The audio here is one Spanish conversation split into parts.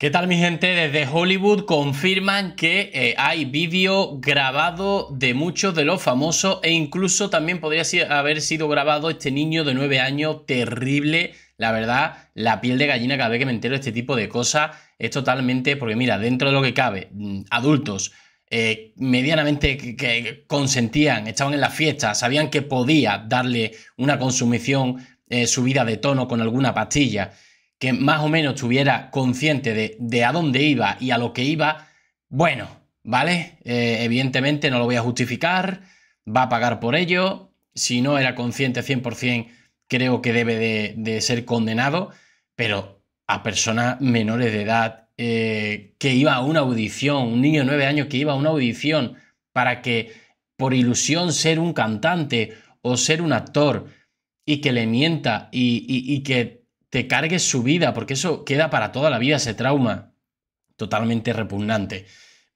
¿Qué tal mi gente? Desde Hollywood confirman que eh, hay vídeo grabado de muchos de los famosos e incluso también podría haber sido grabado este niño de 9 años terrible. La verdad, la piel de gallina cada vez que me entero de este tipo de cosas es totalmente, porque mira, dentro de lo que cabe, mm, adultos eh, medianamente que, consentían, estaban en la fiesta, sabían que podía darle una consumición eh, subida de tono con alguna pastilla que más o menos estuviera consciente de, a dónde iba y a lo que iba, bueno, ¿vale? Eh, evidentemente no lo voy a justificar, va a pagar por ello, si no era consciente 100% creo que debe de, ser condenado, pero a personas menores de edad eh, que iba a una audición, un niño de 9 años que iba a una audición para que por ilusión ser un cantante o ser un actor y que le mienta y que te cargues su vida, porque eso queda para toda la vida, ese trauma. Totalmente repugnante.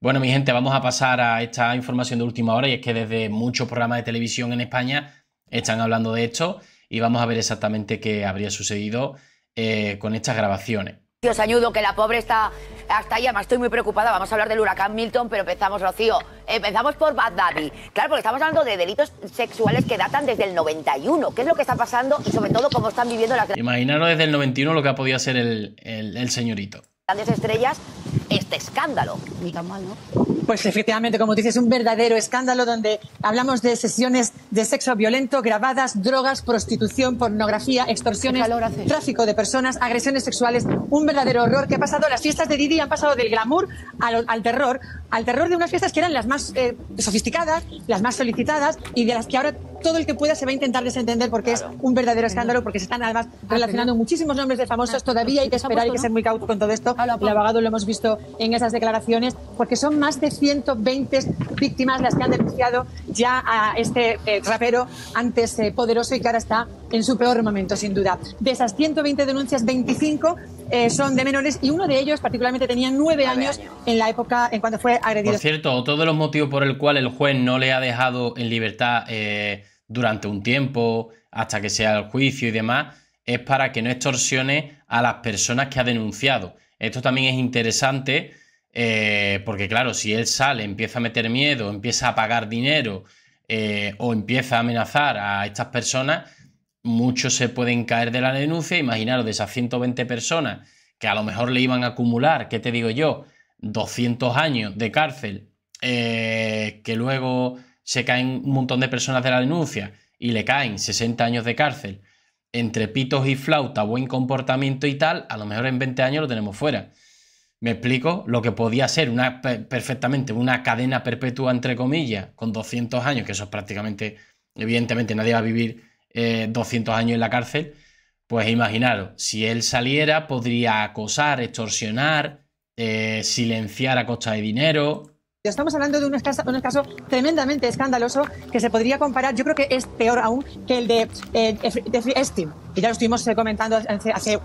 Bueno, mi gente, vamos a pasar a esta información de última hora y es que desde muchos programas de televisión en España están hablando de esto y vamos a ver exactamente qué habría sucedido eh, con estas grabaciones os Sañudo, que la pobre está hasta allá más estoy muy preocupada, vamos a hablar del huracán Milton, pero empezamos, Rocío, empezamos por Bad Daddy. Claro, porque estamos hablando de delitos sexuales que datan desde el 91, qué es lo que está pasando y sobre todo cómo están viviendo las... Imaginaros desde el 91 lo que ha podido hacer el, el señorito. Grandes estrellas, este escándalo. Ni mal, ¿no? Pues efectivamente, como dices, un verdadero escándalo donde hablamos de sesiones de sexo violento, grabadas, drogas, prostitución, pornografía, extorsiones, tráfico de personas, agresiones sexuales, un verdadero horror que ha pasado. Las fiestas de Didi han pasado del glamour al, al terror, al terror de unas fiestas que eran las más eh, sofisticadas, las más solicitadas y de las que ahora todo el que pueda se va a intentar desentender porque es un verdadero escándalo, porque se están además ah, relacionando muchísimos nombres de famosos. Ah, Todavía hay que esperar, hay que ser muy cautos con todo esto. El abogado lo hemos visto en esas declaraciones, porque son más de 120 víctimas las que han denunciado ya a este eh, rapero antes eh, poderoso y que ahora está en su peor momento, sin duda. De esas 120 denuncias, 25 eh, son de menores y uno de ellos particularmente tenía nueve años en la época en cuando fue agredido. Por cierto, todos los motivos por el cual el juez no le ha dejado en libertad durante un tiempo, hasta que sea el juicio y demás, es para que no extorsione a las personas que ha denunciado. Esto también es interesante eh, porque claro, si él sale, empieza a meter miedo, empieza a pagar dinero eh, o empieza a amenazar a estas personas, muchos se pueden caer de la denuncia. Imaginaros de esas 120 personas que a lo mejor le iban a acumular, ¿qué te digo yo? 200 años de cárcel, eh, que luego se caen un montón de personas de la denuncia y le caen 60 años de cárcel, entre pitos y flauta, buen comportamiento y tal, a lo mejor en 20 años lo tenemos fuera. Me explico, lo que podía ser una, perfectamente una cadena perpetua, entre comillas, con 200 años, que eso es prácticamente, evidentemente nadie va a vivir 200 eh, años en la cárcel, pues imaginaros, si él saliera podría acosar, extorsionar, eh, silenciar a costa de dinero, Estamos hablando de un caso, un caso, tremendamente escandaloso que se podría comparar, yo creo que es peor aún que el de, Steam. Eh, de que ya lo estuvimos eh, comentando hace,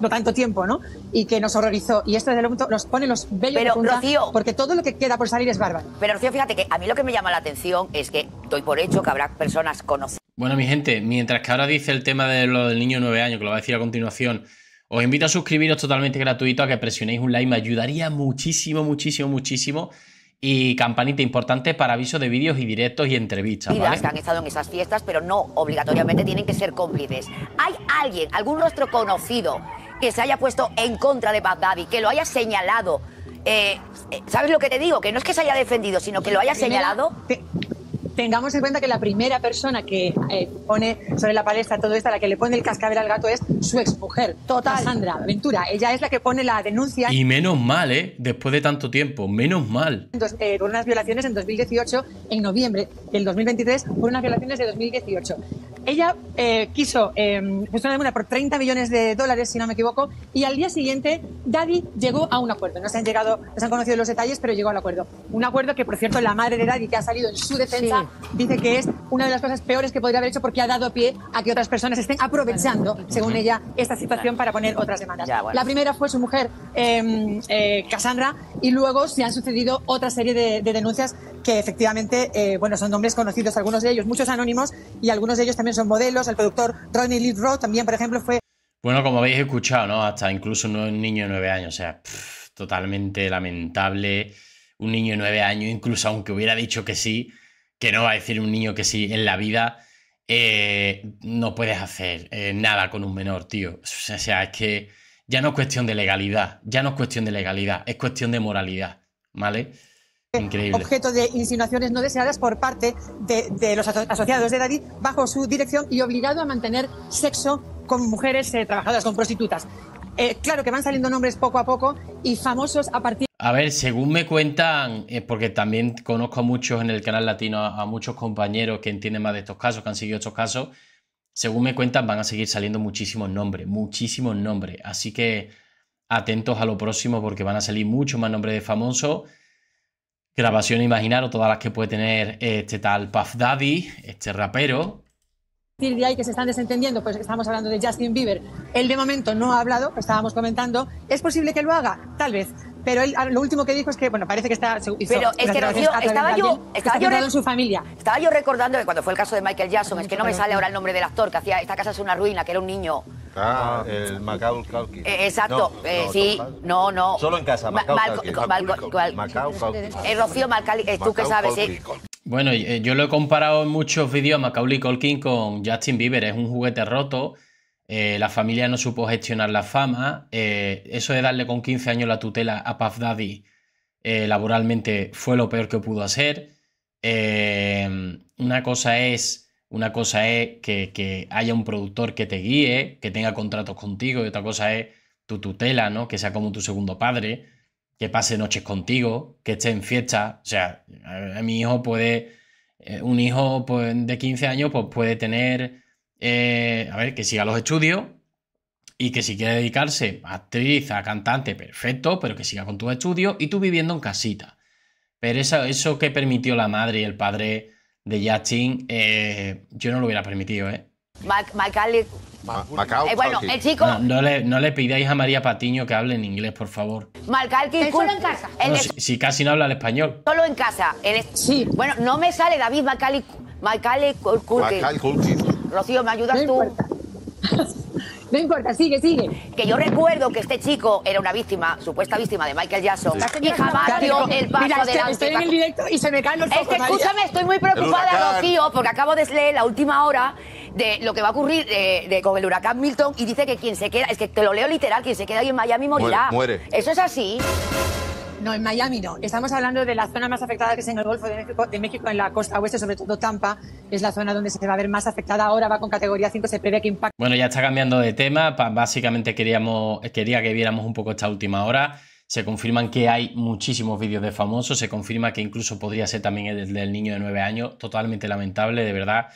no tanto tiempo, ¿no? Y que nos horrorizó. Y esto, desde luego, nos pone los bellos Pero, de punta Rocío, porque todo lo que queda por salir es bárbaro. Pero, Rocío, fíjate que a mí lo que me llama la atención es que doy por hecho que habrá personas conocidas. Bueno, mi gente, mientras que ahora dice el tema de lo del niño de 9 años, que lo va a decir a continuación, os invito a suscribiros totalmente gratuito, a que presionéis un like, me ayudaría muchísimo, muchísimo, muchísimo y campanita importante para aviso de vídeos y directos y entrevistas. ¿vale? que han estado en esas fiestas, pero no obligatoriamente tienen que ser cómplices. ¿Hay alguien, algún rostro conocido que se haya puesto en contra de Baghdadi, que lo haya señalado? Eh, eh, ¿Sabes lo que te digo? Que no es que se haya defendido, sino que lo haya señalado tengamos en cuenta que la primera persona que eh, pone sobre la palestra todo esto, la que le pone el cascabel al gato es su exmujer, Total. Sandra Ventura. Ella es la que pone la denuncia. Y menos mal, ¿eh? Después de tanto tiempo, menos mal. Entonces, eh, unas violaciones en 2018, en noviembre del 2023, por unas violaciones de 2018. Ella eh, quiso eh, una demanda por 30 millones de dólares, si no me equivoco, y al día siguiente Daddy llegó a un acuerdo. No se han llegado, se han conocido los detalles, pero llegó al acuerdo. Un acuerdo que, por cierto, la madre de Daddy, que ha salido en su defensa, dice que es una de las cosas peores que podría haber hecho porque ha dado pie a que otras personas estén aprovechando, según ella, esta situación para poner otras demandas. La primera fue su mujer, em, eh, Cassandra, y luego se han sucedido otra serie de, de denuncias que efectivamente, eh, bueno, son nombres conocidos, algunos de ellos, muchos anónimos, y algunos de ellos también son modelos. El productor Ronnie Roth también, por ejemplo, fue... Bueno, como habéis escuchado, ¿no? Hasta incluso un niño de nueve años, o sea, totalmente lamentable. Un niño de nueve años, incluso aunque hubiera dicho que sí, que no va a decir un niño que sí en la vida, eh, no puedes hacer eh, nada con un menor, tío. O sea, es que ya no es cuestión de legalidad, ya no es cuestión de legalidad, es cuestión de moralidad, ¿vale? objeto de insinuaciones no deseadas por parte de, los asociados de David... bajo su dirección y obligado a mantener sexo con mujeres eh, trabajadas con prostitutas. Eh, claro que van saliendo nombres poco a poco y famosos a partir... A ver, según me cuentan, eh, porque también conozco a muchos en el canal latino, a, muchos compañeros que entienden más de estos casos, que han seguido estos casos, según me cuentan van a seguir saliendo muchísimos nombres, muchísimos nombres. Así que atentos a lo próximo porque van a salir muchos más nombres de famosos grabación o todas las que puede tener este tal Puff Daddy, este rapero. de ahí que se están desentendiendo, pues estamos hablando de Justin Bieber. Él de momento no ha hablado, estábamos comentando. ¿Es posible que lo haga? Tal vez. Pero él, lo último que dijo es que, bueno, parece que está. pero es que estaba yo. Estaba yo, su familia. estaba yo recordando que cuando fue el caso de Michael Jackson, es que no me sale ahora el nombre del actor que hacía Esta casa es una ruina, que era un niño Ah, el Macau eh, exacto, eh, sí, no, no. Solo en casa, Macau Macau eh, Rocío tú que sabes, Bueno, yo lo he comparado en muchos vídeos a Macaulay Culkin con Justin Bieber. Es un juguete roto. la familia no supo gestionar la fama. eso de darle con 15 años la tutela a Puff Daddy laboralmente fue lo peor que pudo hacer. una cosa es una cosa es que, que, haya un productor que te guíe, que tenga contratos contigo, y otra cosa es tu tutela, ¿no? Que sea como tu segundo padre, que pase noches contigo, que esté en fiesta. O sea, a, mi hijo puede. Eh, un hijo pues, de 15 años pues, puede tener. Eh, a ver, que siga los estudios y que si quiere dedicarse a actriz, a cantante, perfecto, pero que siga con tus estudios y tú viviendo en casita. Pero eso, eso que permitió la madre y el padre de Justin, eh, yo no lo hubiera permitido, ¿eh? Mac Macaulay. eh, bueno, el chico. No, no, le, no, le, pidáis a María Patiño que hable en inglés, por favor. ¿es solo en casa. si, si, casi no habla el español. Solo en casa. sí. Bueno, no me sale David Macaulay. Macaulay Culkin. Macaulay Rocío, ¿me ayudas tú? No importa, sigue, sigue. Que yo recuerdo que este chico era una víctima, supuesta víctima de Michael Jackson, y jamás dio el paso Mira, Estoy en el directo y se me caen los ojos. Es que escúchame, estoy muy preocupada, Rocío, porque acabo de leer la última hora de lo que va a ocurrir de, con el huracán Milton y dice que quien se queda, es que te lo leo literal, quien se queda ahí en Miami morirá. Eso es así. No, en Miami no. Estamos hablando de la zona más afectada que es en el Golfo de México, en la costa oeste, sobre todo Tampa, es la zona donde se va a ver más afectada. Ahora va con categoría 5, se prevé que impacte. Bueno, ya está cambiando de tema. Básicamente queríamos, quería que viéramos un poco esta última hora. Se confirman que hay muchísimos vídeos de famosos. Se confirma que incluso podría ser también el del niño de 9 años. Totalmente lamentable, de verdad.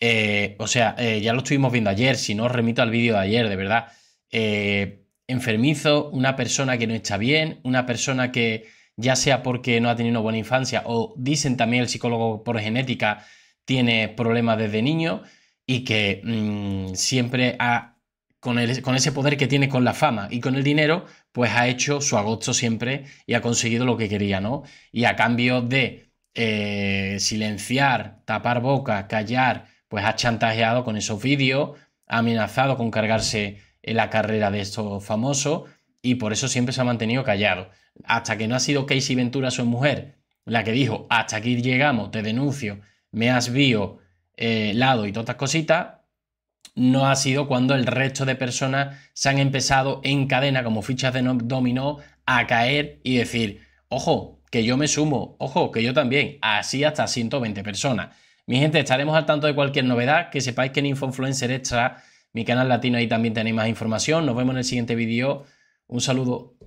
Eh, o sea, eh, ya lo estuvimos viendo ayer. Si no, remito al vídeo de ayer, de verdad. Eh, enfermizo, una persona que no está bien, una persona que ya sea porque no ha tenido una buena infancia o dicen también el psicólogo por genética tiene problemas desde niño y que mm, siempre ha, con, el, con ese poder que tiene con la fama y con el dinero, pues ha hecho su agosto siempre y ha conseguido lo que quería, ¿no? Y a cambio de eh, silenciar, tapar boca, callar, pues ha chantajeado con esos vídeos, ha amenazado con cargarse la carrera de estos famosos y por eso siempre se ha mantenido callado. Hasta que no ha sido Casey Ventura, su mujer, la que dijo, hasta aquí llegamos, te denuncio, me has vio eh, lado y todas estas cositas, no ha sido cuando el resto de personas se han empezado en cadena como fichas de dominó a caer y decir, ojo, que yo me sumo, ojo, que yo también, así hasta 120 personas. Mi gente, estaremos al tanto de cualquier novedad, que sepáis que en Influencer Extra mi canal latino ahí también tenéis más información. Nos vemos en el siguiente vídeo. Un saludo.